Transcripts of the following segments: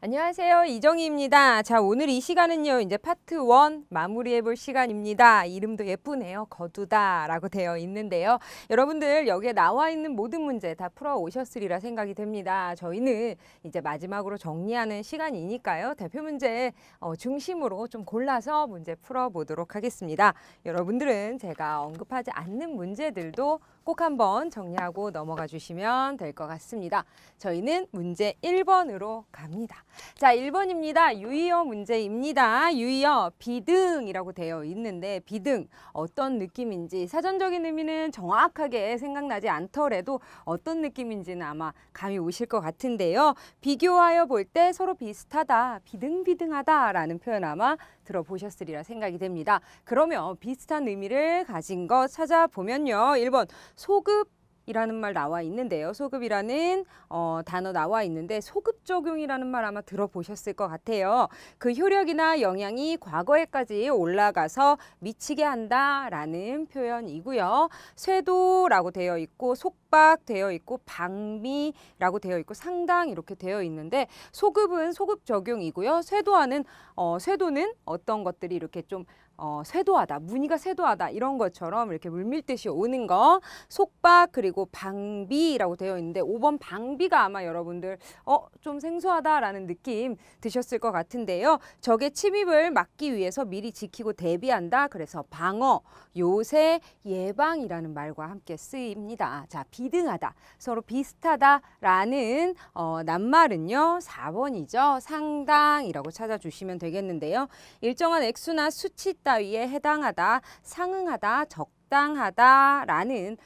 안녕하세요. 이정희입니다. 자, 오늘 이 시간은요, 이제 파트 원 마무리해 볼 시간입니다. 이름도 예쁘네요. 거두다 라고 되어 있는데요. 여러분들 여기에 나와 있는 모든 문제 다 풀어 오셨으리라 생각이 됩니다. 저희는 이제 마지막으로 정리하는 시간이니까요. 대표 문제 어, 중심으로 좀 골라서 문제 풀어 보도록 하겠습니다. 여러분들은 제가 언급하지 않는 문제들도 꼭 한번 정리하고 넘어가 주시면 될 것 같습니다. 저희는 문제 1번으로 갑니다. 자, 1번입니다. 유의어 문제입니다. 유의어 비등이라고 되어 있는데 비등 어떤 느낌인지 사전적인 의미는 정확하게 생각나지 않더라도 어떤 느낌인지는 아마 감이 오실 것 같은데요. 비교하여 볼 때 서로 비슷하다, 비등비등하다라는 표현 아마 들어보셨으리라 생각이 됩니다. 그러면 비슷한 의미를 가진 것 찾아보면요. 1번 소급 이라는 말 나와 있는데요. 소급이라는 어, 단어 나와 있는데 소급 적용이라는 말 아마 들어보셨을 것 같아요. 그 효력이나 영향이 과거에까지 올라가서 미치게 한다라는 표현이고요. 쇄도라고 되어 있고 속 독박되어 있고 방미라고 되어 있고 상당 이렇게 되어 있는데 소급은 소급 적용이고요. 쇄도하는 어, 쇄도는 어떤 것들이 이렇게 좀 어, 쇄도하다, 무늬가 쇄도하다 이런 것처럼 이렇게 물밀듯이 오는 거 속박 그리고 방비라고 되어 있는데 5번 방비가 아마 여러분들 어, 좀 생소하다라는 느낌 드셨을 것 같은데요. 적의 침입을 막기 위해서 미리 지키고 대비한다. 그래서 방어, 요새, 예방이라는 말과 함께 쓰입니다. 자, 비등하다, 서로 비슷하다라는 어, 낱말은요. 4번이죠. 상당이라고 찾아주시면 되겠는데요. 일정한 액수나 수치 따위에 해당하다, 상응하다, 적당하다라는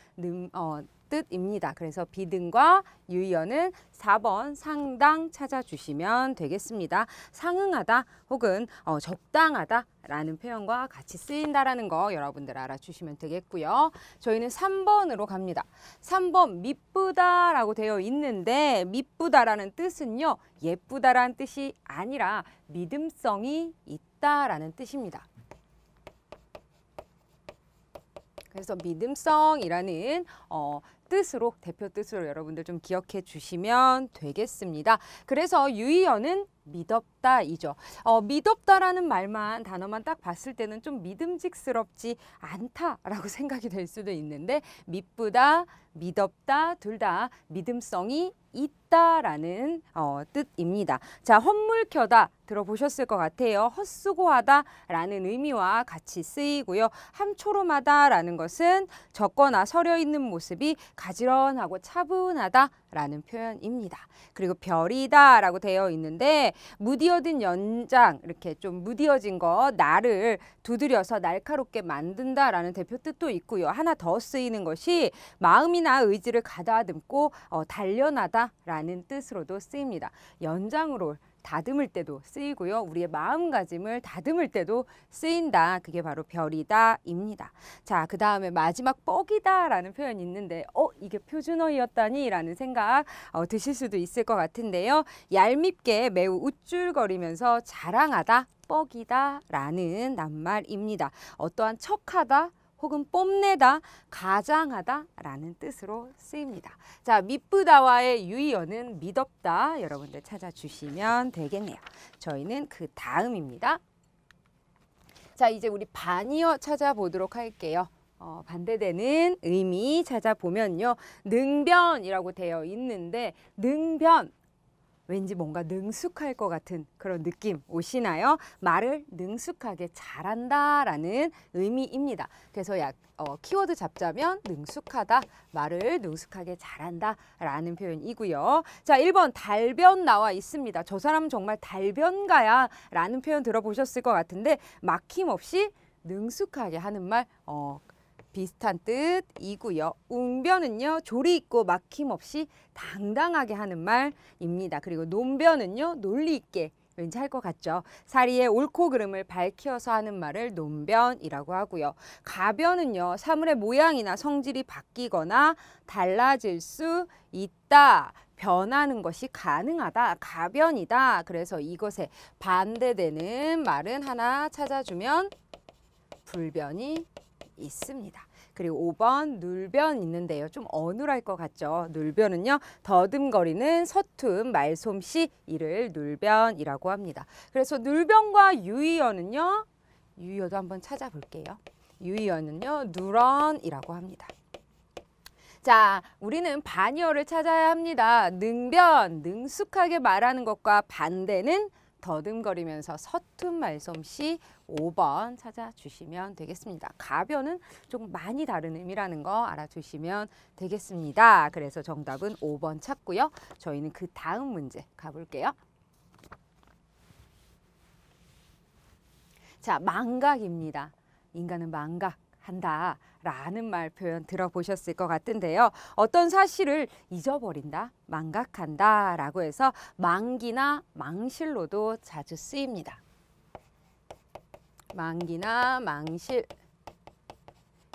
어, 뜻입니다. 그래서 비등과 유의어는 4번 상당 찾아주시면 되겠습니다. 상응하다 혹은 어, 적당하다 라는 표현과 같이 쓰인다라는 거 여러분들 알아주시면 되겠고요. 저희는 3번으로 갑니다. 3번 미쁘다 라고 되어 있는데 미쁘다라는 뜻은요. 예쁘다라는 뜻이 아니라 믿음성이 있다라는 뜻입니다. 그래서 믿음성이라는 어, 뜻으로 대표 뜻으로 여러분들 좀 기억해 주시면 되겠습니다. 그래서 유의어는 믿었다이죠. 어, 믿었다라는 말만 단어만 딱 봤을 때는 좀 믿음직스럽지 않다라고 생각이 될 수도 있는데 믿쁘다, 믿었다 둘 다 믿음성이 있다라는 어, 뜻입니다. 자, 헛물켜다 들어보셨을 것 같아요. 헛수고하다라는 의미와 같이 쓰이고요. 함초롬하다라는 것은 적거나 서려 있는 모습이 가지런하고 차분하다라는 표현입니다. 그리고 별이다라고 되어 있는데 무디어진 연장 이렇게 좀 무디어진 거 나를 두드려서 날카롭게 만든다라는 대표 뜻도 있고요. 하나 더 쓰이는 것이 마음이나 의지를 가다듬고 어, 단련하다라는 뜻으로도 쓰입니다. 연장으로 다듬을 때도 쓰이고요. 우리의 마음가짐을 다듬을 때도 쓰인다. 그게 바로 별이다입니다. 자, 그 다음에 마지막 뻑이다라는 표현이 있는데 어? 이게 표준어였다니 라는 생각 어, 드실 수도 있을 것 같은데요. 얄밉게 매우 우쭐거리면서 자랑하다 뻑이다 라는 낱말입니다. 어떠한 척하다 혹은 뽐내다, 가장하다 라는 뜻으로 쓰입니다. 자, 미쁘다와의 유의어는 미덥다 여러분들 찾아주시면 되겠네요. 저희는 그 다음입니다. 자, 이제 우리 반이어 찾아보도록 할게요. 어, 반대되는 의미 찾아보면요. 능변이라고 되어 있는데 능변 왠지 뭔가 능숙할 것 같은 그런 느낌 오시나요? 말을 능숙하게 잘한다라는 의미입니다. 그래서 약 어, 키워드 잡자면 능숙하다, 말을 능숙하게 잘한다라는 표현이고요. 자, 1번 달변 나와 있습니다. 저 사람 은 정말 달변가야라는 표현 들어보셨을 것 같은데 막힘없이 능숙하게 하는 말 어, 비슷한 뜻이고요. 웅변은요. 조리 있고 막힘없이 당당하게 하는 말입니다. 그리고 논변은요. 논리 있게 왠지 할 것 같죠. 사리의 옳고 그름을 밝혀서 하는 말을 논변이라고 하고요. 가변은요. 사물의 모양이나 성질이 바뀌거나 달라질 수 있다. 변하는 것이 가능하다. 가변이다. 그래서 이것에 반대되는 말은 하나 찾아주면 불변이 있습니다. 그리고 5번 눌변 있는데요. 좀 어눌할 것 같죠. 눌변은요. 더듬거리는 서툼, 말솜씨 이를 눌변이라고 합니다. 그래서 눌변과 유의어는요. 유의어도 한번 찾아볼게요. 유의어는요. 누런이라고 합니다. 자, 우리는 반열을 찾아야 합니다. 능변, 능숙하게 말하는 것과 반대는 더듬거리면서 서툰 말솜씨 5번 찾아주시면 되겠습니다. 가변은 조금 많이 다른 의미라는 거 알아주시면 되겠습니다. 그래서 정답은 5번 찾고요. 저희는 그 다음 문제 가볼게요. 자, 망각입니다. 인간은 망각한다. 라는 말 표현 들어보셨을 것 같은데요. 어떤 사실을 잊어버린다, 망각한다 라고 해서 망기나 망실로도 자주 쓰입니다. 망기나 망실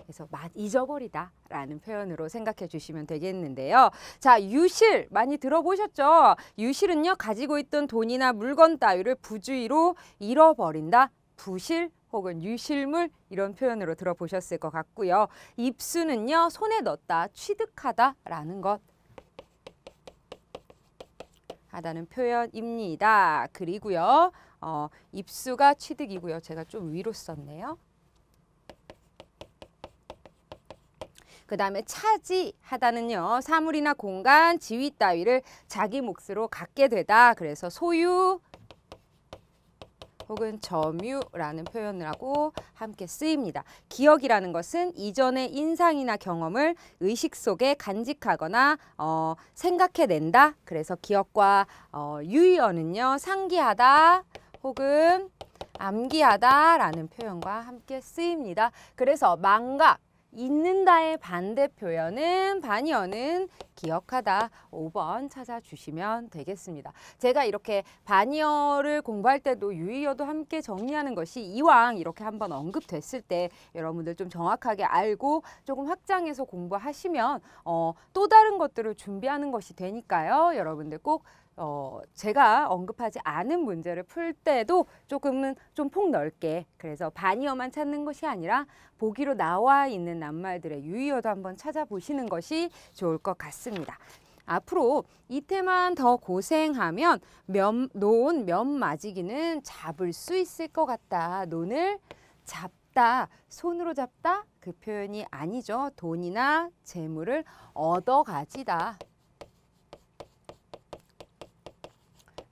그래서 맛 잊어버리다 라는 표현으로 생각해 주시면 되겠는데요. 자, 유실 많이 들어보셨죠? 유실은요, 가지고 있던 돈이나 물건 따위를 부주의로 잃어버린다, 부실 혹은 유실물 이런 표현으로 들어보셨을 것 같고요. 입수는요, 손에 넣다, 취득하다 라는 것 하다는 표현입니다. 그리고요. 어, 입수가 취득이고요. 제가 좀 위로 썼네요. 그 다음에 차지하다는요. 사물이나 공간, 지위 따위를 자기 몫으로 갖게 되다. 그래서 소유 혹은 점유라는 표현하고 을 함께 쓰입니다. 기억이라는 것은 이전의 인상이나 경험을 의식 속에 간직하거나 어, 생각해낸다. 그래서 기억과 어, 유의어는요. 상기하다. 혹은 암기하다라는 표현과 함께 쓰입니다. 그래서 망각, 있는다의 반대 표현은 반이어는 기억하다 5번 찾아주시면 되겠습니다. 제가 이렇게 반이어를 공부할 때도 유의어도 함께 정리하는 것이 이왕 이렇게 한번 언급됐을 때 여러분들 좀 정확하게 알고 조금 확장해서 공부하시면 어, 또 다른 것들을 준비하는 것이 되니까요. 여러분들 꼭 어, 제가 언급하지 않은 문제를 풀 때도 조금은 좀 폭넓게 그래서 반의어만 찾는 것이 아니라 보기로 나와 있는 낱말들의 유의어도 한번 찾아보시는 것이 좋을 것 같습니다. 앞으로 이태만 더 고생하면 면, 논, 면 맞이기는 잡을 수 있을 것 같다. 논을 잡다, 손으로 잡다 그 표현이 아니죠. 돈이나 재물을 얻어가지다.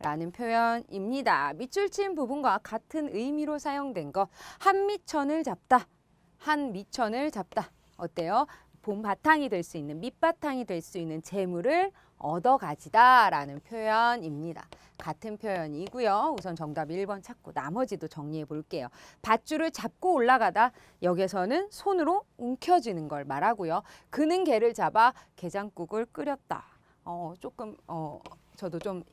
라는 표현입니다. 밑줄 친 부분과 같은 의미로 사용된 것. 한 밑천을 잡다. 한 밑천을 잡다. 어때요? 본 바탕이 될 수 있는 밑바탕이 될 수 있는 재물을 얻어가지다 라는 표현입니다. 같은 표현이고요. 우선 정답 1번 찾고 나머지도 정리해 볼게요. 밧줄을 잡고 올라가다 여기서는 손으로 움켜쥐는 걸 말하고요. 그는 개를 잡아 게장국을 끓였다. 어, 조금 어, 저도 좀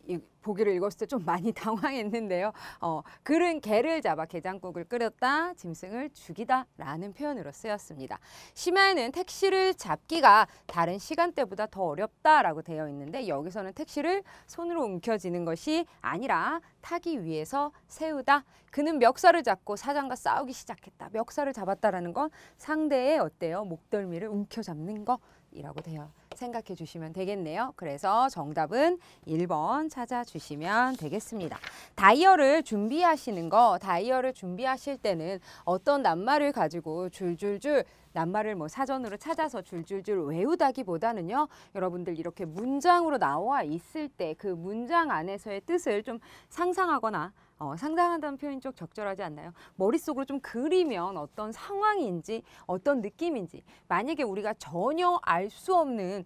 보기를 읽었을 때 좀 많이 당황했는데요. 어, 글은 개를 잡아 게장국을 끓였다, 짐승을 죽이다 라는 표현으로 쓰였습니다. 심야에는 택시를 잡기가 다른 시간대보다 더 어렵다라고 되어 있는데 여기서는 택시를 손으로 움켜쥐는 것이 아니라 타기 위해서 세우다. 그는 멱살을 잡고 사장과 싸우기 시작했다. 멱살을 잡았다라는 건 상대의 어때요? 목덜미를 움켜잡는 거 이라고 돼요. 생각해 주시면 되겠네요. 그래서 정답은 1번 찾아주시면 되겠습니다. 다이어를 준비하시는 거, 다이어를 준비하실 때는 어떤 낱말을 가지고 줄줄줄 낱말을 뭐 사전으로 찾아서 줄줄줄 외우다기보다는요. 여러분들 이렇게 문장으로 나와 있을 때 그 문장 안에서의 뜻을 좀 상상하거나 어, 상당한다는 표현 쪽 적절하지 않나요? 머릿속으로 좀 그리면 어떤 상황인지 어떤 느낌인지 만약에 우리가 전혀 알 수 없는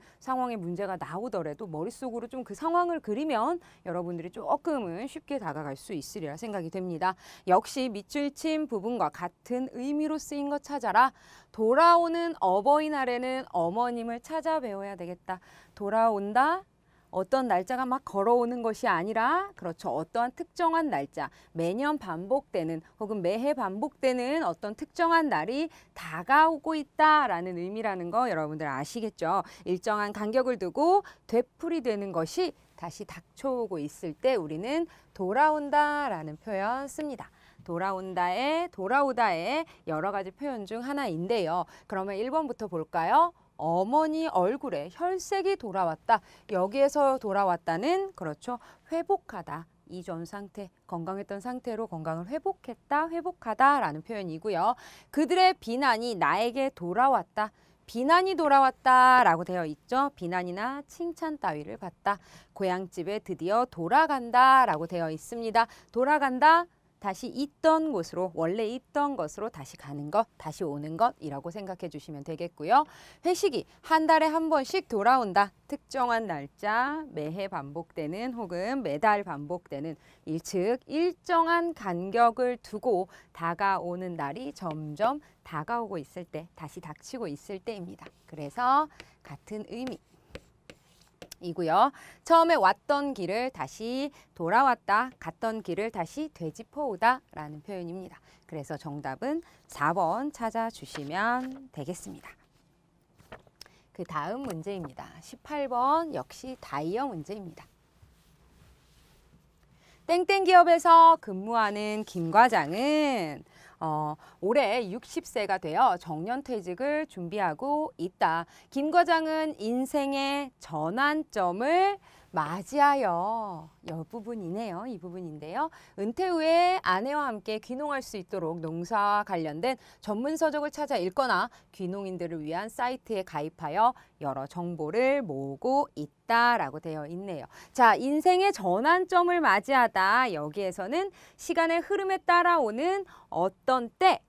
상황의 문제가 나오더라도 머릿속으로 좀 그 상황을 그리면 여러분들이 조금은 쉽게 다가갈 수 있으리라 생각이 됩니다. 역시 밑줄 친 부분과 같은 의미로 쓰인 것 찾아라. 돌아오는 어버이날에는 어머님을 찾아 배워야 되겠다. 돌아온다. 어떤 날짜가 막 걸어오는 것이 아니라 그렇죠. 어떠한 특정한 날짜, 매년 반복되는 혹은 매해 반복되는 어떤 특정한 날이 다가오고 있다라는 의미라는 거 여러분들 아시겠죠? 일정한 간격을 두고 되풀이 되는 것이 다시 닥쳐오고 있을 때 우리는 돌아온다라는 표현 씁니다. 돌아온다에 돌아오다에 여러 가지 표현 중 하나인데요. 그러면 1번부터 볼까요? 어머니 얼굴에 혈색이 돌아왔다. 여기에서 돌아왔다는 그렇죠. 회복하다. 이전 상태, 건강했던 상태로 건강을 회복했다, 회복하다라는 표현이고요. 그들의 비난이 나에게 돌아왔다. 비난이 돌아왔다라고 되어 있죠. 비난이나 칭찬 따위를 받다. 고향집에 드디어 돌아간다라고 되어 있습니다. 돌아간다 다시 있던 곳으로 원래 있던 것으로 다시 가는 것, 다시 오는 것이라고 생각해 주시면 되겠고요. 회식이 한 달에 한 번씩 돌아온다. 특정한 날짜, 매해 반복되는 혹은 매달 반복되는 일 일정한 간격을 두고 다가오는 날이 점점 다가오고 있을 때, 다시 닥치고 있을 때입니다. 그래서 같은 의미 이고요. 처음에 왔던 길을 다시 돌아왔다, 갔던 길을 다시 되짚어오다 라는 표현입니다. 그래서 정답은 4번 찾아주시면 되겠습니다. 그 다음 문제입니다. 18번 역시 다이어 문제입니다. 땡땡 기업에서 근무하는 김 과장은 어, 올해 60세가 되어 정년퇴직을 준비하고 있다. 김 과장은 인생의 전환점을 맞이하여 열부분이네요이 부분인데요. 은퇴 후에 아내와 함께 귀농할 수 있도록 농사와 관련된 전문 서적을 찾아 읽거나 귀농인들을 위한 사이트에 가입하여 여러 정보를 모으고 있다라고 되어 있네요. 자, 인생의 전환점을 맞이하다. 여기에서는 시간의 흐름에 따라오는 어떤 때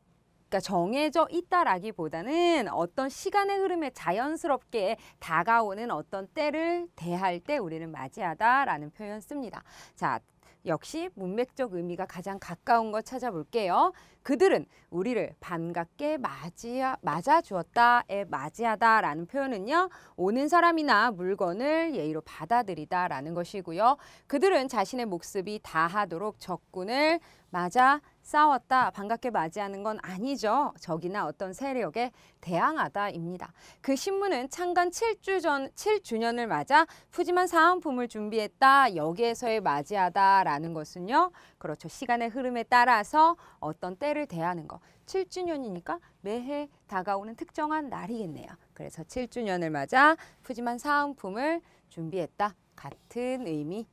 그러니까 정해져 있다라기보다는 어떤 시간의 흐름에 자연스럽게 다가오는 어떤 때를 대할 때 우리는 맞이하다라는 표현 씁니다. 자, 역시 문맥적 의미가 가장 가까운 거 찾아볼게요. 그들은 우리를 반갑게 맞이하, 맞아주었다에 맞이하다라는 표현은요. 오는 사람이나 물건을 예의로 받아들이다라는 것이고요. 그들은 자신의 목숨이 다하도록 적군을 맞아 싸웠다 반갑게 맞이하는 건 아니죠. 적이나 어떤 세력에 대항하다입니다. 그 신문은 창간 7주 전 7주년을 맞아 푸짐한 사은품을 준비했다. 여기에서의 맞이하다라는 것은요. 그렇죠. 시간의 흐름에 따라서 어떤 때를 대하는 것. 7주년이니까 매해 다가오는 특정한 날이겠네요. 그래서 7주년을 맞아 푸짐한 사은품을 준비했다. 같은 의미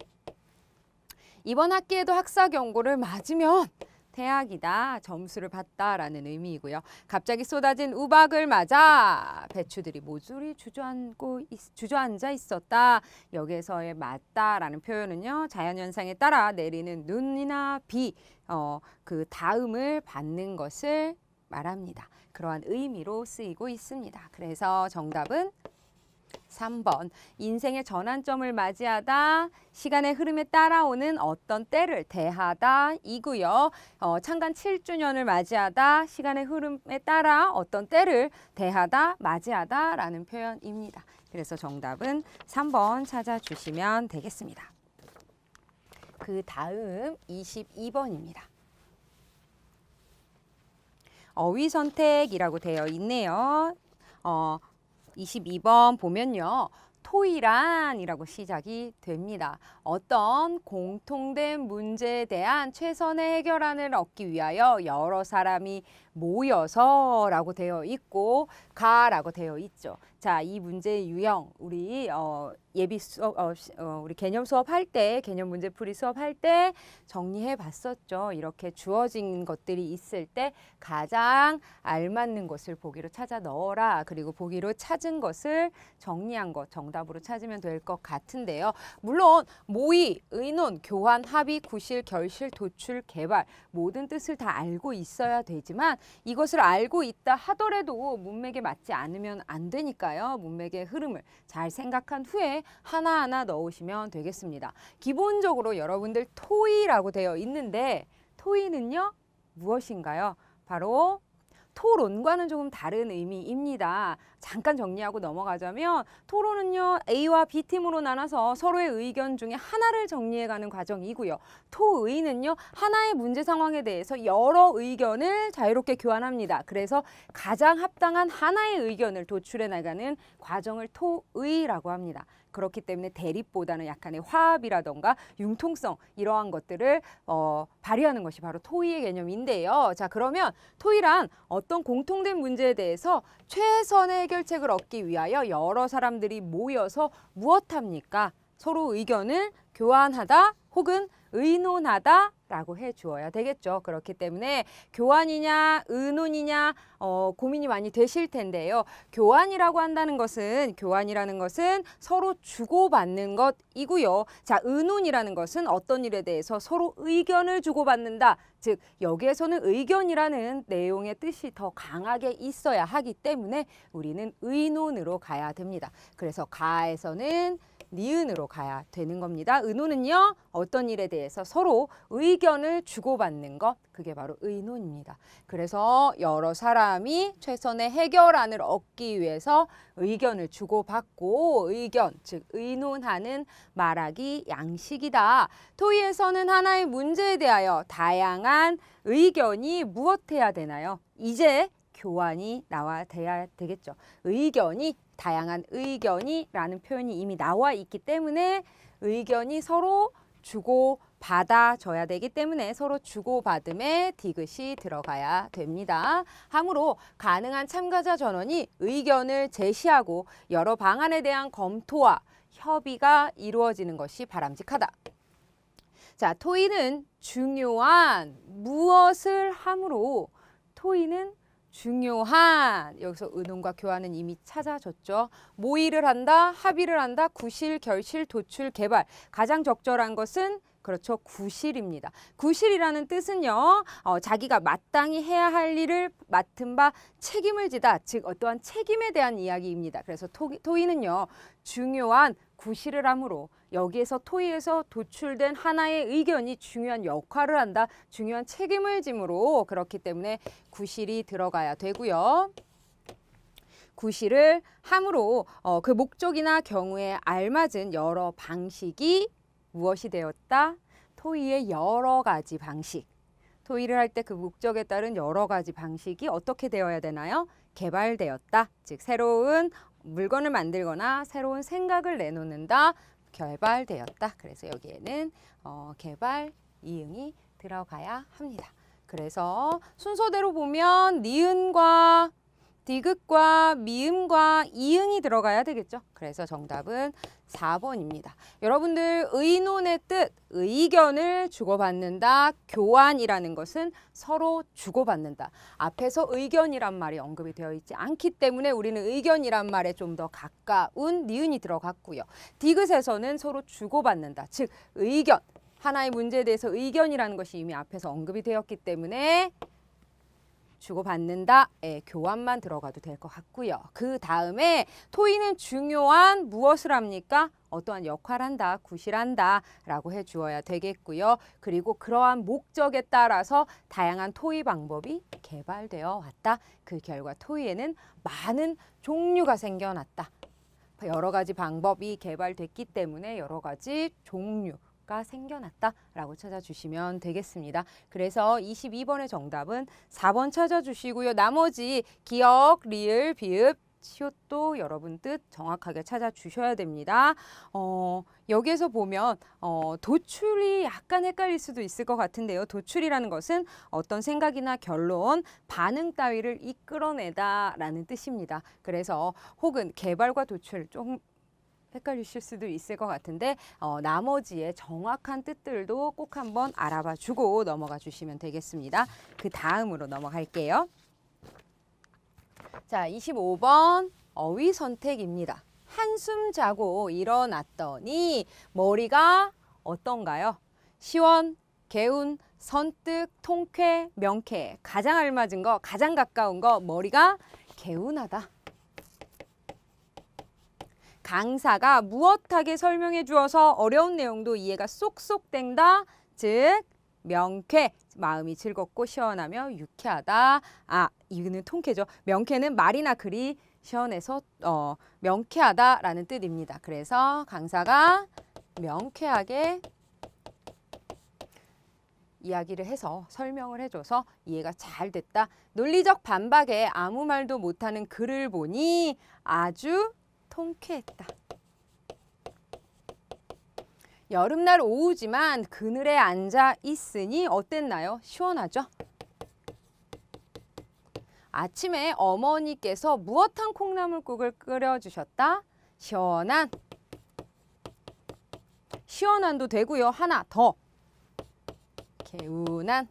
이번 학기에도 학사 경고를 맞으면 대학이다 점수를 받다라는 의미이고요. 갑자기 쏟아진 우박을 맞아 배추들이 모조리 주저앉고 있, 주저앉아 있었다. 여기에서의 맞다라는 표현은요. 자연현상에 따라 내리는 눈이나 비, 어, 그 다음을 받는 것을 말합니다. 그러한 의미로 쓰이고 있습니다. 그래서 정답은 3번 인생의 전환점을 맞이하다 시간의 흐름에 따라오는 어떤 때를 대하다 이고요. 어, 창간 7주년을 맞이하다 시간의 흐름에 따라 어떤 때를 대하다 맞이하다 라는 표현입니다. 그래서 정답은 3번 찾아주시면 되겠습니다. 그 다음 2 2 번입니다 어휘 선택이라고 되어 있네요. 어, 22번 보면요. 토이란이라고 시작이 됩니다. 어떤 공통된 문제에 대한 최선의 해결안을 얻기 위하여 여러 사람이 모여서라고 되어 있고 가라고 되어 있죠. 자, 이문제 유형 우리 어 예비 수업 어, 어 우리 개념 수업할 때 개념 문제 풀이 수업할 때 정리해 봤었죠. 이렇게 주어진 것들이 있을 때 가장 알맞는 것을 보기로 찾아 넣어라. 그리고 보기로 찾은 것을 정리한 것 정답으로 찾으면 될 것 같은데요. 물론 모의, 의논, 교환, 합의, 구실, 결실, 도출, 개발 모든 뜻을 다 알고 있어야 되지만 이것을 알고 있다 하더라도 문맥에 맞지 않으면 안 되니까요. 문맥의 흐름을 잘 생각한 후에 하나하나 넣으시면 되겠습니다. 기본적으로 여러분들 토이라고 되어 있는데 토이는요 무엇인가요? 바로 토론과는 조금 다른 의미입니다. 잠깐 정리하고 넘어가자면 토론은요 A와 B팀으로 나눠서 서로의 의견 중에 하나를 정리해가는 과정이고요. 토의는요 하나의 문제 상황에 대해서 여러 의견을 자유롭게 교환합니다. 그래서 가장 합당한 하나의 의견을 도출해 나가는 과정을 토의라고 합니다. 그렇기 때문에 대립보다는 약간의 화합이라던가 융통성 이러한 것들을 어, 발휘하는 것이 바로 토의의 개념인데요. 자 그러면 토의란 어떤 공통된 문제에 대해서 최선의 해결책을 얻기 위하여 여러 사람들이 모여서 무엇합니까? 서로 의견을 교환하다 혹은 의논하다 라고 해 주어야 되겠죠. 그렇기 때문에 교환이냐 의논이냐 어, 고민이 많이 되실 텐데요. 교환이라고 한다는 것은 교환이라는 것은 서로 주고받는 것이고요. 자 의논이라는 것은 어떤 일에 대해서 서로 의견을 주고받는다. 즉 여기에서는 의견이라는 내용의 뜻이 더 강하게 있어야 하기 때문에 우리는 의논으로 가야 됩니다. 그래서 가에서는 니은으로 가야 되는 겁니다. 의논은요. 어떤 일에 대해서 서로 의견을 주고받는 것 그게 바로 의논입니다. 그래서 여러 사람이 최선의 해결안을 얻기 위해서 의견을 주고받고 의견 즉 의논하는 말하기 양식이다. 토의에서는 하나의 문제에 대하여 다양한 의견이 무엇해야 되나요? 이제 교환이 나와 돼야 되겠죠. 의견이 다양한 의견이라는 표현이 이미 나와 있기 때문에 의견이 서로 주고 받아줘야 되기 때문에 서로 주고받음에 디귿이 들어가야 됩니다. 하므로 가능한 참가자 전원이 의견을 제시하고 여러 방안에 대한 검토와 협의가 이루어지는 것이 바람직하다. 자, 토의는 중요한 무엇을 함으로 토의는 중요한 여기서 의논과 교환은 이미 찾아줬죠. 모의를 한다, 합의를 한다, 구실, 결실, 도출, 개발. 가장 적절한 것은 그렇죠. 구실입니다. 구실이라는 뜻은요. 어, 자기가 마땅히 해야 할 일을 맡은 바 책임을 지다. 즉 어떠한 책임에 대한 이야기입니다. 그래서 토, 토이는요. 중요한 구실을 함으로 여기에서 토의에서 도출된 하나의 의견이 중요한 역할을 한다. 중요한 책임을 지므로 그렇기 때문에 구실이 들어가야 되고요. 구실을 함으로 어, 그 목적이나 경우에 알맞은 여러 방식이 무엇이 되었다? 토의의 여러 가지 방식. 토의를 할 때 그 목적에 따른 여러 가지 방식이 어떻게 되어야 되나요? 개발되었다. 즉 새로운 물건을 만들거나 새로운 생각을 내놓는다. 결발되었다. 그래서 여기에는 어, 개발 이응이 들어가야 합니다. 그래서 순서대로 보면 니은과 디귿과 미음과 이응이 들어가야 되겠죠. 그래서 정답은 4번입니다. 여러분들 의논의 뜻, 의견을 주고받는다, 교환이라는 것은 서로 주고받는다. 앞에서 의견이란 말이 언급이 되어 있지 않기 때문에 우리는 의견이란 말에 좀 더 가까운 니은이 들어갔고요. 디귿에서는 서로 주고받는다, 즉 의견, 하나의 문제에 대해서 의견이라는 것이 이미 앞에서 언급이 되었기 때문에 주고받는다. 예, 교환만 들어가도 될 것 같고요. 그 다음에 토이는 중요한 무엇을 합니까? 어떠한 역할한다, 구실한다라고 해주어야 되겠고요. 그리고 그러한 목적에 따라서 다양한 토의 방법이 개발되어 왔다. 그 결과 토의에는 많은 종류가 생겨났다. 여러 가지 방법이 개발됐기 때문에 여러 가지 종류, 가 생겨났다라고 찾아주시면 되겠습니다. 그래서 22번의 정답은 4번 찾아주시고요. 나머지 기억, 리을, 비읍, 시옷도 여러분 뜻 정확하게 찾아주셔야 됩니다. 어, 여기에서 보면 어, 도출이 약간 헷갈릴 수도 있을 것 같은데요. 도출이라는 것은 어떤 생각이나 결론, 반응 따위를 이끌어내다라는 뜻입니다. 그래서 혹은 개발과 도출 좀 헷갈리실 수도 있을 것 같은데 어, 나머지의 정확한 뜻들도 꼭 한번 알아봐 주고 넘어가 주시면 되겠습니다. 그 다음으로 넘어갈게요. 자, 25번 어휘 선택입니다. 한숨 자고 일어났더니 머리가 어떤가요? 시원, 개운, 선뜻, 통쾌, 명쾌 가장 알맞은 거, 가장 가까운 거 머리가 개운하다. 강사가 무엇하게 설명해 주어서 어려운 내용도 이해가 쏙쏙 된다. 즉 명쾌, 마음이 즐겁고 시원하며 유쾌하다. 아, 이거는 통쾌죠. 명쾌는 말이나 글이 시원해서 어, 명쾌하다라는 뜻입니다. 그래서 강사가 명쾌하게 이야기를 해서 설명을 해줘서 이해가 잘 됐다. 논리적 반박에 아무 말도 못하는 글을 보니 아주 통쾌했다. 여름날 오후지만 그늘에 앉아 있으니 어땠나요? 시원하죠? 아침에 어머니께서 무어탕 콩나물국을 끓여주셨다. 시원한. 시원한도 되고요. 하나 더. 개운한.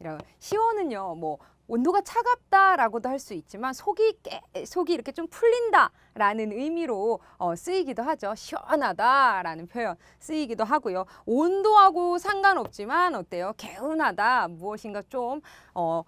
이런 시원은요. 뭐 온도가 차갑다라고도 할 수 있지만 속이 깨, 속이 이렇게 좀 풀린다라는 의미로 어, 쓰이기도 하죠. 시원하다라는 표현 쓰이기도 하고요. 온도하고 상관없지만 어때요? 개운하다 무엇인가 좀 어,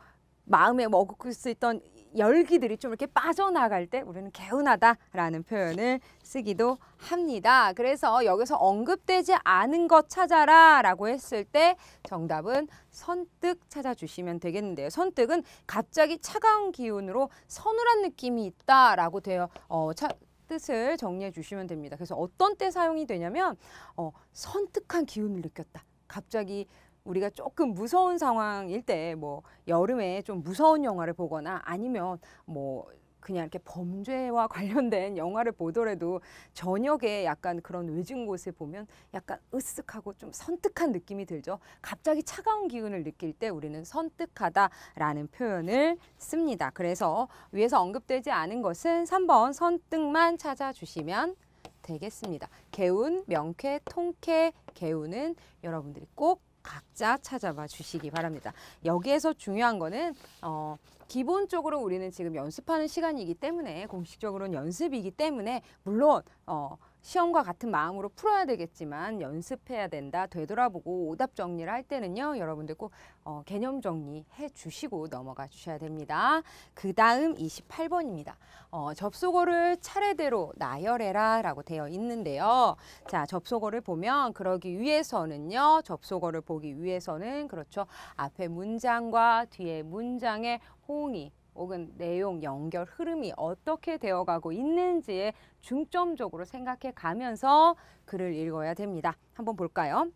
마음에 먹을 수 있던 열기들이 좀 이렇게 빠져나갈 때 우리는 개운하다라는 표현을 쓰기도 합니다. 그래서 여기서 언급되지 않은 것 찾아라 라고 했을 때 정답은 선뜻 찾아주시면 되겠는데요. 선뜻은 갑자기 차가운 기운으로 서늘한 느낌이 있다라고 되어 어, 차, 뜻을 정리해 주시면 됩니다. 그래서 어떤 때 사용이 되냐면 어, 선뜻한 기운을 느꼈다. 갑자기 우리가 조금 무서운 상황일 때 뭐 여름에 좀 무서운 영화를 보거나 아니면 뭐 그냥 이렇게 범죄와 관련된 영화를 보더라도 저녁에 약간 그런 외진 곳에 보면 약간 으쓱하고 좀 선뜩한 느낌이 들죠. 갑자기 차가운 기운을 느낄 때 우리는 선뜩하다라는 표현을 씁니다. 그래서 위에서 언급되지 않은 것은 3번 선뜩만 찾아주시면 되겠습니다. 개운, 명쾌, 통쾌, 개운은 여러분들이 꼭 각자 찾아봐 주시기 바랍니다. 여기에서 중요한 거는 어, 기본적으로 우리는 지금 연습하는 시간이기 때문에 공식적으로는 연습이기 때문에 물론 어, 시험과 같은 마음으로 풀어야 되겠지만 연습해야 된다, 되돌아보고 오답 정리를 할 때는요. 여러분들 꼭 어, 개념 정리해 주시고 넘어가 주셔야 됩니다. 그 다음 28번입니다. 어, 접속어를 차례대로 나열해라 라고 되어 있는데요. 자, 접속어를 보면 그러기 위해서는요. 접속어를 보기 위해서는 그렇죠. 앞에 문장과 뒤에 문장의 호응이 혹은 내용, 연결, 흐름이 어떻게 되어가고 있는지에 중점적으로 생각해 가면서 글을 읽어야 됩니다. 한번 볼까요?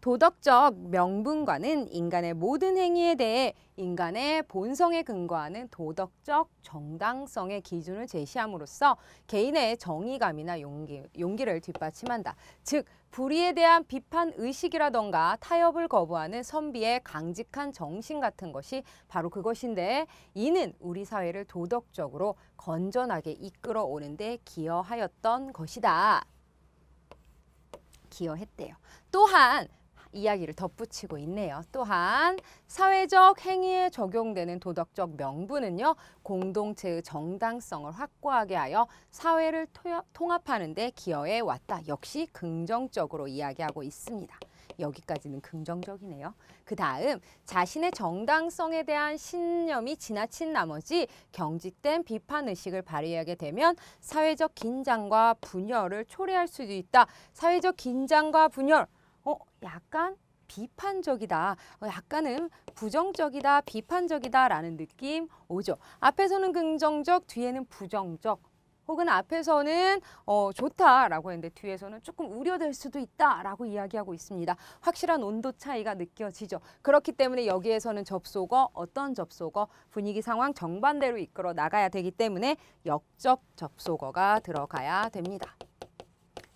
도덕적 명분과는 인간의 모든 행위에 대해 인간의 본성에 근거하는 도덕적 정당성의 기준을 제시함으로써 개인의 정의감이나 용기, 용기를 뒷받침한다. 즉, 불의에 대한 비판 의식이라던가 타협을 거부하는 선비의 강직한 정신 같은 것이 바로 그것인데 이는 우리 사회를 도덕적으로 건전하게 이끌어 오는데 기여하였던 것이다. 기여했대요. 또한 이야기를 덧붙이고 있네요. 또한 사회적 행위에 적용되는 도덕적 명분은요. 공동체의 정당성을 확고하게 하여 사회를 통합하는 데 기여해 왔다. 역시 긍정적으로 이야기하고 있습니다. 여기까지는 긍정적이네요. 그 다음 자신의 정당성에 대한 신념이 지나친 나머지 경직된 비판의식을 발휘하게 되면 사회적 긴장과 분열을 초래할 수도 있다. 사회적 긴장과 분열 약간 비판적이다, 어, 약간은 부정적이다, 비판적이다라는 느낌 오죠. 앞에서는 긍정적, 뒤에는 부정적. 혹은 앞에서는 어, 좋다라고 했는데 뒤에서는 조금 우려될 수도 있다라고 이야기하고 있습니다. 확실한 온도 차이가 느껴지죠. 그렇기 때문에 여기에서는 접속어, 어떤 접속어, 분위기 상황 정반대로 이끌어 나가야 되기 때문에 역적 접속어가 들어가야 됩니다.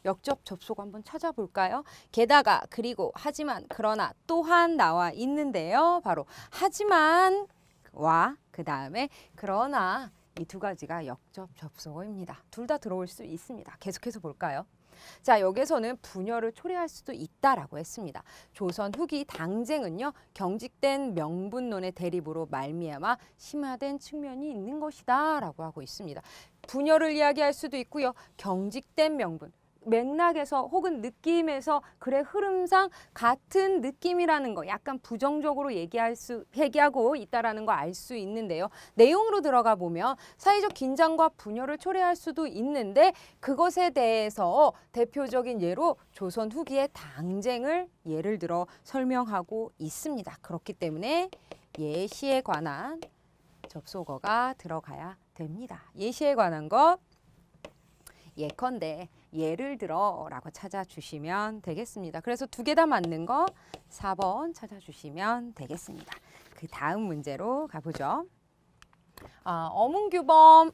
역접 접속 한번 찾아볼까요? 게다가 그리고 하지만 그러나 또한 나와 있는데요. 바로 하지만 와그 다음에 그러나 이 두 가지가 역접 접속어입니다. 둘 다 들어올 수 있습니다. 계속해서 볼까요? 자 여기서는 에 분열을 초래할 수도 있다라고 했습니다. 조선 후기 당쟁은요 경직된 명분론의 대립으로 말미암아 심화된 측면이 있는 것이다라고 하고 있습니다. 분열을 이야기할 수도 있고요 경직된 명분 맥락에서 혹은 느낌에서 글의 흐름상 같은 느낌이라는 거 약간 부정적으로 얘기할 수 얘기하고 있다라는 거 알 수 있는데요. 내용으로 들어가 보면 사회적 긴장과 분열을 초래할 수도 있는데 그것에 대해서 대표적인 예로 조선 후기의 당쟁을 예를 들어 설명하고 있습니다. 그렇기 때문에 예시에 관한 접속어가 들어가야 됩니다. 예시에 관한 것 예컨대 예를 들어 라고 찾아주시면 되겠습니다. 그래서 두 개 다 맞는 거 4번 찾아주시면 되겠습니다. 그 다음 문제로 가보죠. 아, 어문규범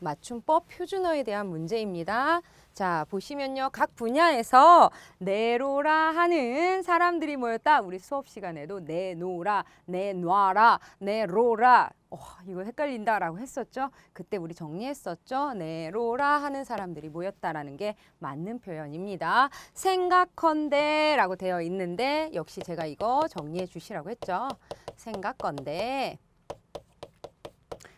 맞춤법 표준어에 대한 문제입니다. 자 보시면요 각 분야에서 내로라 하는 사람들이 모였다 우리 수업 시간에도 내노라 내놔라 내로라 어, 이거 헷갈린다 라고 했었죠 그때 우리 정리했었죠 내로라 하는 사람들이 모였다라는 게 맞는 표현입니다 생각컨대 라고 되어 있는데 역시 제가 이거 정리해 주시라고 했죠 생각컨대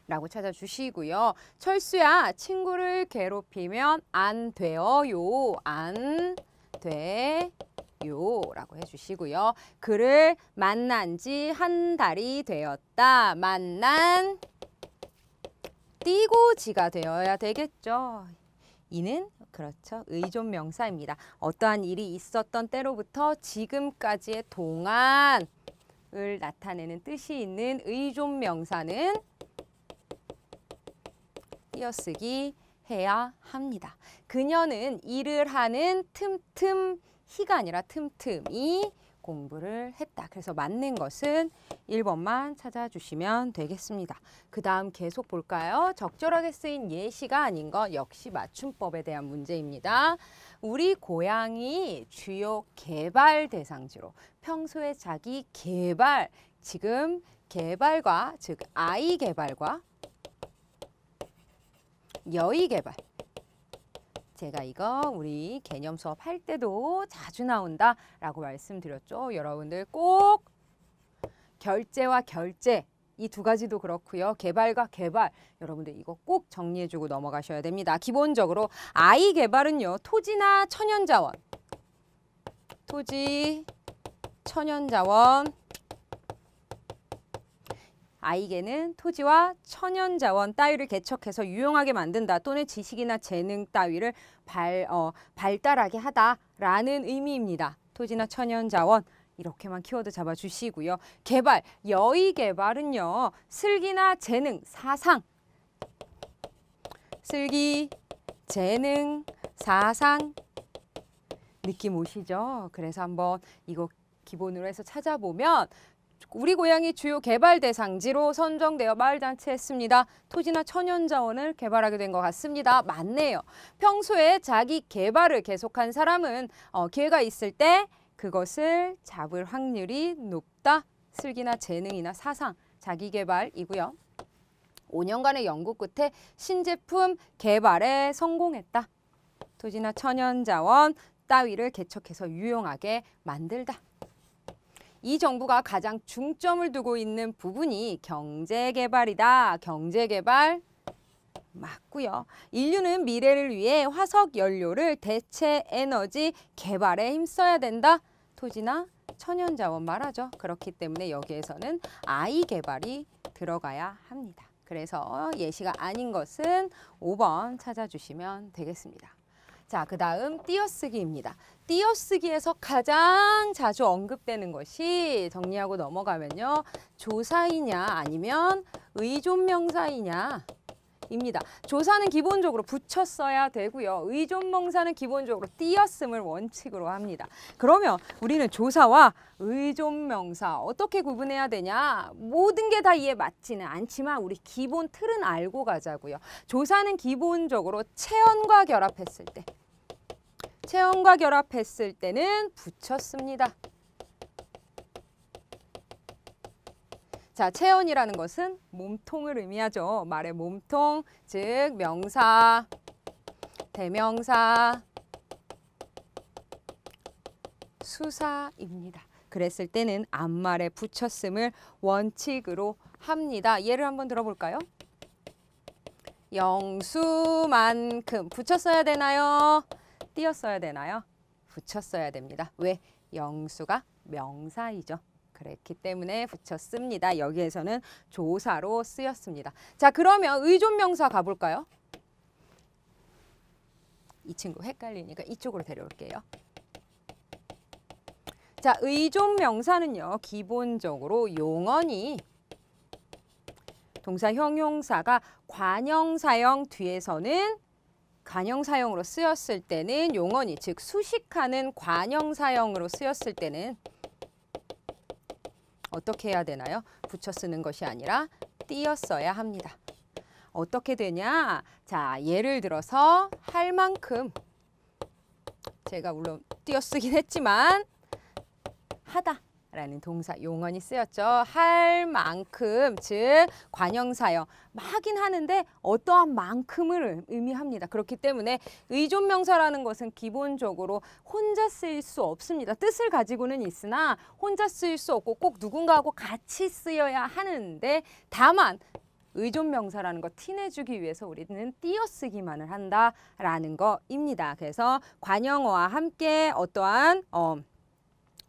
라고 찾아주시고요. 철수야 친구를 괴롭히면 안 돼요. 안 돼요. 라고 해주시고요. 그를 만난 지 한 달이 되었다. 만난 띠고지가 되어야 되겠죠. 이는 그렇죠. 의존명사입니다. 어떠한 일이 있었던 때로부터 지금까지의 동안을 나타내는 뜻이 있는 의존명사는 띄어쓰기 해야 합니다. 그녀는 일을 하는 틈틈 히가 아니라 틈틈이 공부를 했다. 그래서 맞는 것은 1번만 찾아주시면 되겠습니다. 그 다음 계속 볼까요? 적절하게 쓰인 예시가 아닌 것 역시 맞춤법에 대한 문제입니다. 우리 고향이 주요 개발 대상지로 평소에 자기 개발, 지금 개발과 즉 아이 개발과 여의개발. 제가 이거 우리 개념 수업할 때도 자주 나온다라고 말씀드렸죠. 여러분들 꼭 결제와 결제 이 두 가지도 그렇고요. 개발과 개발 여러분들 이거 꼭 정리해주고 넘어가셔야 됩니다. 기본적으로 아이 개발은요. 토지나 천연자원, 토지, 천연자원, 아이게는 에 토지와 천연자원 따위를 개척해서 유용하게 만든다 또는 지식이나 재능 따위를 발, 어, 발달하게 하다라는 의미입니다. 토지나 천연자원 이렇게만 키워드 잡아주시고요. 개발, 여의 개발은요. 슬기나 재능, 사상, 슬기, 재능, 사상 느낌 오시죠? 그래서 한번 이거 기본으로 해서 찾아보면 우리 고향이 주요 개발 대상지로 선정되어 마을단체했습니다. 토지나 천연자원을 개발하게 된 것 같습니다. 맞네요. 평소에 자기 개발을 계속한 사람은 어, 기회가 있을 때 그것을 잡을 확률이 높다. 슬기나 재능이나 사상, 자기 개발이고요. 5년간의 연구 끝에 신제품 개발에 성공했다. 토지나 천연자원 따위를 개척해서 유용하게 만들다. 이 정부가 가장 중점을 두고 있는 부분이 경제개발이다. 경제개발 맞고요. 인류는 미래를 위해 화석 연료를 대체 에너지 개발에 힘써야 된다. 토지나 천연자원 말하죠. 그렇기 때문에 여기에서는 아이 개발이 들어가야 합니다. 그래서 예시가 아닌 것은 5번 찾아주시면 되겠습니다. 자, 그 다음 띄어쓰기입니다. 띄어쓰기에서 가장 자주 언급되는 것이 정리하고 넘어가면요. 조사이냐 아니면 의존명사이냐 입니다. 조사는 기본적으로 붙였어야 되고요. 의존명사는 기본적으로 띄었음을 원칙으로 합니다. 그러면 우리는 조사와 의존명사 어떻게 구분해야 되냐? 모든 게 다 이해 맞지는 않지만 우리 기본 틀은 알고 가자고요. 조사는 기본적으로 체언과 결합했을 때 체언과 결합했을 때는 붙였습니다. 자, 체온이라는 것은 몸통을 의미하죠. 말의 몸통, 즉 명사, 대명사, 수사입니다. 그랬을 때는 앞말에 붙였음을 원칙으로 합니다. 예를 한번 들어볼까요? 영수만큼 붙였어야 되나요? 띄었어야 되나요? 붙였어야 됩니다. 왜? 영수가 명사이죠. 그랬기 때문에 붙였습니다. 여기에서는 조사로 쓰였습니다. 자, 그러면 의존명사 가볼까요? 이 친구 헷갈리니까 이쪽으로 데려올게요. 자, 의존명사는요. 기본적으로 용언이 동사 형용사가 관형사형 뒤에서는 관형사형으로 쓰였을 때는 용언이 즉 수식하는 관형사형으로 쓰였을 때는 어떻게 해야 되나요? 붙여 쓰는 것이 아니라 띄어 야 합니다. 어떻게 되냐? 자, 예를 들어서 할 만큼 제가 물론 띄어쓰긴 했지만 하다 라는 동사 용언이 쓰였죠. 할 만큼 즉 관형사요. 하긴 하는데 어떠한 만큼을 의미합니다. 그렇기 때문에 의존명사라는 것은 기본적으로 혼자 쓰일 수 없습니다. 뜻을 가지고는 있으나 혼자 쓰일 수 없고 꼭 누군가하고 같이 쓰여야 하는데 다만 의존명사라는 거 티내주기 위해서 우리는 띄어쓰기만을 한다라는 거입니다. 그래서 관형어와 함께 어떠한 어,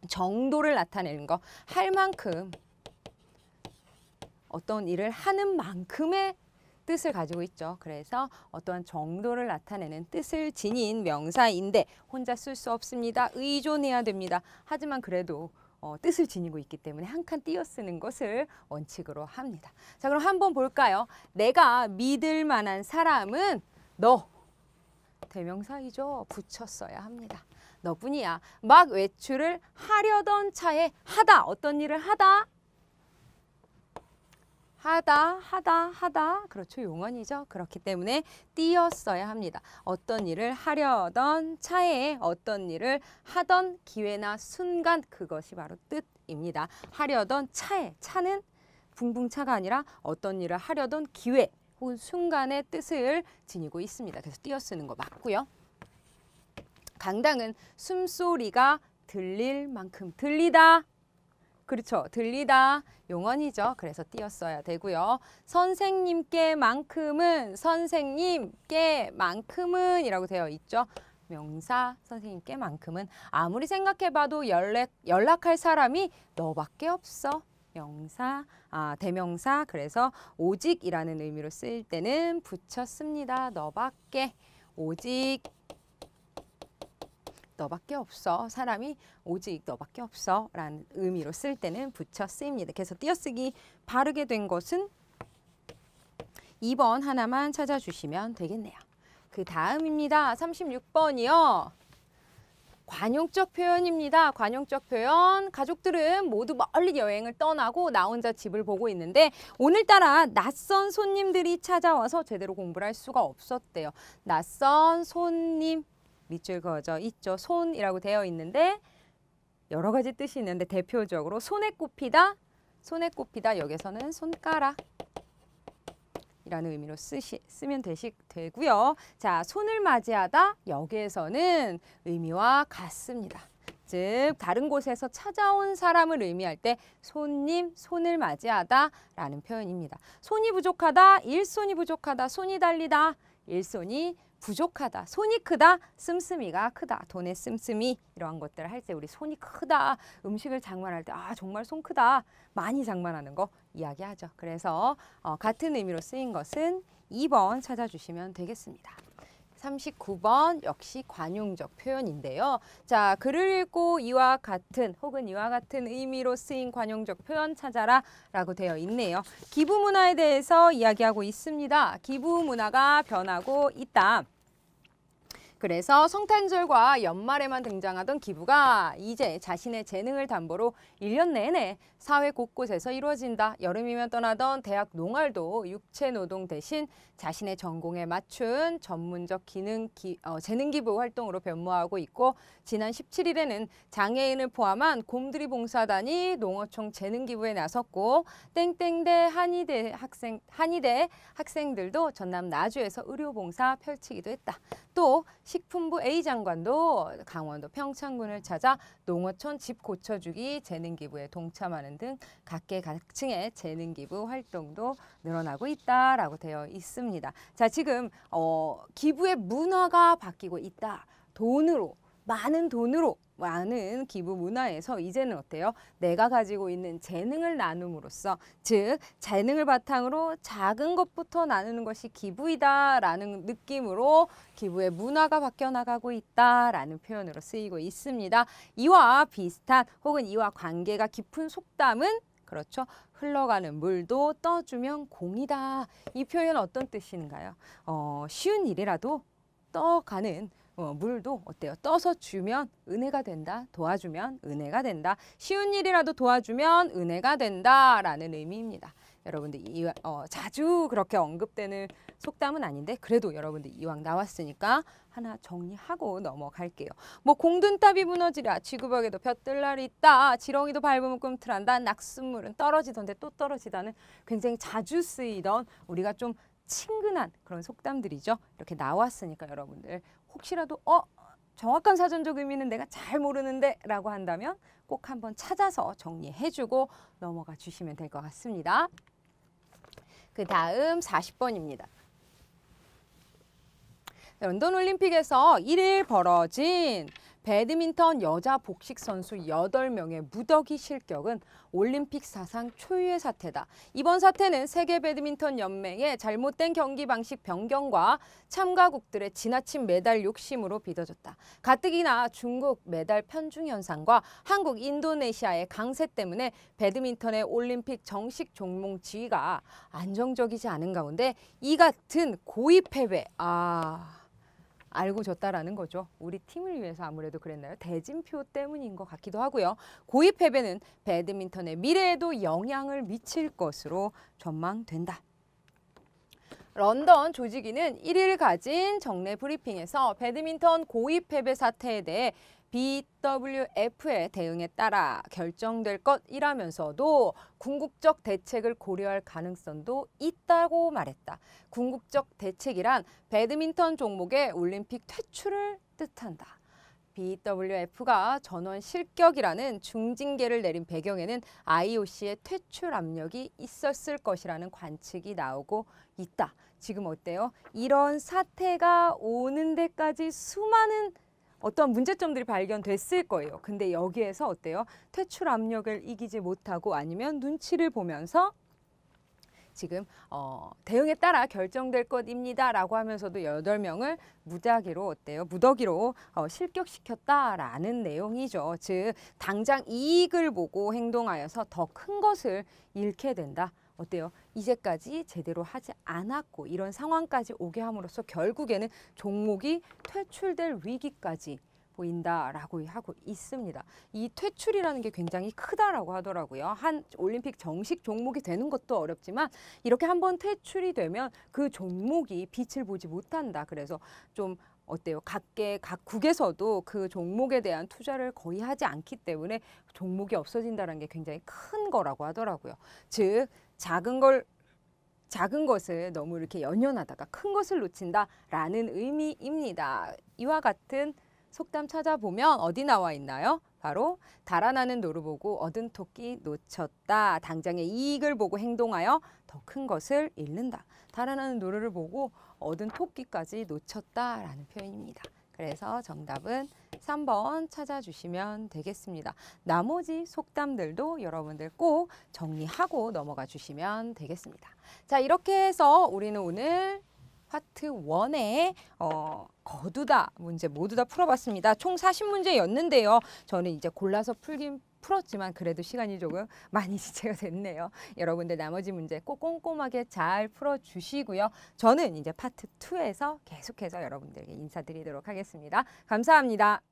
정도를 나타내는 거할 만큼 어떤 일을 하는 만큼의 뜻을 가지고 있죠. 그래서 어떠한 정도를 나타내는 뜻을 지닌 명사인데 혼자 쓸 수 없습니다. 의존해야 됩니다. 하지만 그래도 어, 뜻을 지니고 있기 때문에 한 칸 띄어 쓰는 것을 원칙으로 합니다. 자 그럼 한번 볼까요? 내가 믿을 만한 사람은 너 대명사이죠. 붙였어야 합니다. 너뿐이야. 막 외출을 하려던 차에 하다 어떤 일을 하다 하다 하다 하다 그렇죠 용언이죠 그렇기 때문에 띄었어야 합니다 어떤 일을 하려던 차에 어떤 일을 하던 기회나 순간 그것이 바로 뜻입니다 하려던 차에 차는 붕붕차가 아니라 어떤 일을 하려던 기회 혹은 순간의 뜻을 지니고 있습니다 그래서 띄어쓰는거 맞고요 강당은 숨소리가 들릴 만큼 들리다. 그렇죠. 들리다. 용언이죠. 그래서 띄었어야 되고요. 선생님께만큼은 선생님께만큼은 이라고 되어 있죠. 명사 선생님께만큼은 아무리 생각해봐도 연락, 연락할 사람이 너밖에 없어. 명사, 아, 대명사 그래서 오직이라는 의미로 쓸 때는 붙였습니다. 너밖에 오직 너밖에 없어. 사람이 오직 너밖에 없어. 라는 의미로 쓸 때는 붙여 쓰입니다. 그래서 띄어쓰기 바르게 된 것은 2번 하나만 찾아주시면 되겠네요. 그 다음입니다. 36번이요. 관용적 표현입니다. 관용적 표현. 가족들은 모두 멀리 여행을 떠나고 나 혼자 집을 보고 있는데 오늘따라 낯선 손님들이 찾아와서 제대로 공부를 할 수가 없었대요. 낯선 손님 밑줄 그어져 있죠. 손이라고 되어 있는데 여러 가지 뜻이 있는데 대표적으로 손에 꼽히다, 손에 꼽히다 여기서는 손가락 이라는 의미로 쓰시, 쓰면 되시, 되고요. 자, 손을 맞이하다 여기에서는 의미와 같습니다. 즉 다른 곳에서 찾아온 사람을 의미할 때 손님, 손을 맞이하다 라는 표현입니다. 손이 부족하다, 일손이 부족하다, 손이 달리다, 일손이 부족하다, 손이 크다, 씀씀이가 크다, 돈의 씀씀이 이러한 것들을 할 때 우리 손이 크다, 음식을 장만할 때 아 정말 손 크다, 많이 장만하는 거 이야기하죠. 그래서 어, 같은 의미로 쓰인 것은 2번 찾아주시면 되겠습니다. 39번 역시 관용적 표현인데요. 자, 글을 읽고 이와 같은 혹은 이와 같은 의미로 쓰인 관용적 표현 찾아라 라고 되어 있네요. 기부 문화에 대해서 이야기하고 있습니다. 기부 문화가 변하고 있다. 그래서 성탄절과 연말에만 등장하던 기부가 이제 자신의 재능을 담보로 일년 내내 사회 곳곳에서 이루어진다. 여름이면 떠나던 대학 농활도 육체노동 대신 자신의 전공에 맞춘 전문적 기능 기, 어, 재능 기부 활동으로 변모하고 있고 지난 17일에는 장애인을 포함한 곰들이 봉사단이 농어촌 재능 기부에 나섰고 땡땡대 한의대 학생 한의대 학생들도 전남 나주에서 의료 봉사 펼치기도 했다. 또 식품부 A 장관도 강원도 평창군을 찾아 농어촌 집 고쳐주기 재능 기부에 동참하는 등 각계각층의 재능 기부 활동도 늘어나고 있다라고 되어 있습니다. 있습니다. 자, 지금 어, 기부의 문화가 바뀌고 있다. 돈으로 많은 돈으로 많은 기부 문화에서 이제는 어때요? 내가 가지고 있는 재능을 나눔으로써 즉 재능을 바탕으로 작은 것부터 나누는 것이 기부이다라는 느낌으로 기부의 문화가 바뀌어 나가고 있다라는 표현으로 쓰이고 있습니다. 이와 비슷한 혹은 이와 관계가 깊은 속담은 그렇죠. 흘러가는 물도 떠주면 공이다. 이 표현 어떤 뜻인가요? 어, 쉬운 일이라도 떠가는 어, 물도 어때요? 떠서 주면 은혜가 된다. 도와주면 은혜가 된다. 쉬운 일이라도 도와주면 은혜가 된다라는 의미입니다. 여러분들 이, 어, 자주 그렇게 언급되는 속담은 아닌데 그래도 여러분들 이왕 나왔으니까 하나 정리하고 넘어갈게요. 뭐 공든탑이 무너지랴 지구벽에도 볕들 날이 있다. 지렁이도 밟으면 꿈틀한다. 낙숫물은 떨어지던데 또 떨어지다는 굉장히 자주 쓰이던 우리가 좀 친근한 그런 속담들이죠. 이렇게 나왔으니까 여러분들 혹시라도 어 정확한 사전적 의미는 내가 잘 모르는데 라고 한다면 꼭 한번 찾아서 정리해주고 넘어가 주시면 될 것 같습니다. 그 다음 40번입니다. 런던 올림픽에서 1일 벌어진 배드민턴 여자 복식 선수 8명의 무더기 실격은 올림픽 사상 초유의 사태다. 이번 사태는 세계 배드민턴 연맹의 잘못된 경기 방식 변경과 참가국들의 지나친 메달 욕심으로 빚어졌다. 가뜩이나 중국 메달 편중 현상과 한국, 인도네시아의 강세 때문에 배드민턴의 올림픽 정식 종목 지위가 안정적이지 않은 가운데 이 같은 고위 패배, 아... 알고 졌다라는 거죠. 우리 팀을 위해서 아무래도 그랬나요? 대진표 때문인 것 같기도 하고요. 고위 패배는 배드민턴의 미래에도 영향을 미칠 것으로 전망된다. 런던 조직위는 1일 가진 정례 브리핑에서 배드민턴 고위 패배 사태에 대해 BWF의 대응에 따라 결정될 것이라면서도 궁극적 대책을 고려할 가능성도 있다고 말했다. 궁극적 대책이란 배드민턴 종목의 올림픽 퇴출을 뜻한다. BWF가 전원 실격이라는 중징계를 내린 배경에는 IOC의 퇴출 압력이 있었을 것이라는 관측이 나오고 있다. 지금 어때요? 이런 사태가 오는 데까지 수많은 어떤 문제점들이 발견됐을 거예요. 근데 여기에서 어때요? 퇴출 압력을 이기지 못하고 아니면 눈치를 보면서 지금 어, 대응에 따라 결정될 것입니다라고 하면서도 여덟 명을 무작위로 어때요? 무더기로 어, 실격시켰다라는 내용이죠. 즉 당장 이익을 보고 행동하여서 더 큰 것을 잃게 된다. 어때요? 이제까지 제대로 하지 않았고 이런 상황까지 오게 함으로써 결국에는 종목이 퇴출될 위기까지 보인다라고 하고 있습니다. 이 퇴출이라는 게 굉장히 크다라고 하더라고요. 한 올림픽 정식 종목이 되는 것도 어렵지만 이렇게 한번 퇴출이 되면 그 종목이 빛을 보지 못한다. 그래서 좀 어때요? 각계 각 국에서도 그 종목에 대한 투자를 거의 하지 않기 때문에 종목이 없어진다는 게 굉장히 큰 거라고 하더라고요. 즉 작은 걸 작은 것을 너무 이렇게 연연하다가 큰 것을 놓친다라는 의미입니다. 이와 같은 속담 찾아보면 어디 나와 있나요? 바로 달아나는 노루 보고 얻은 토끼 놓쳤다. 당장의 이익을 보고 행동하여 더 큰 것을 잃는다. 달아나는 노루를 보고 얻은 토끼까지 놓쳤다라는 표현입니다. 그래서 정답은 3번 찾아주시면 되겠습니다. 나머지 속담들도 여러분들 꼭 정리하고 넘어가 주시면 되겠습니다. 자 이렇게 해서 우리는 오늘 파트 원의 어, 거두다 문제 모두 다 풀어봤습니다. 총 사십 문제였는데요 저는 이제 골라서 풀긴 풀었지만 그래도 시간이 조금 많이 지체가 됐네요. 여러분들 나머지 문제 꼭 꼼꼼하게 잘 풀어주시고요. 저는 이제 파트 2에서 계속해서 여러분들에게 인사드리도록 하겠습니다. 감사합니다.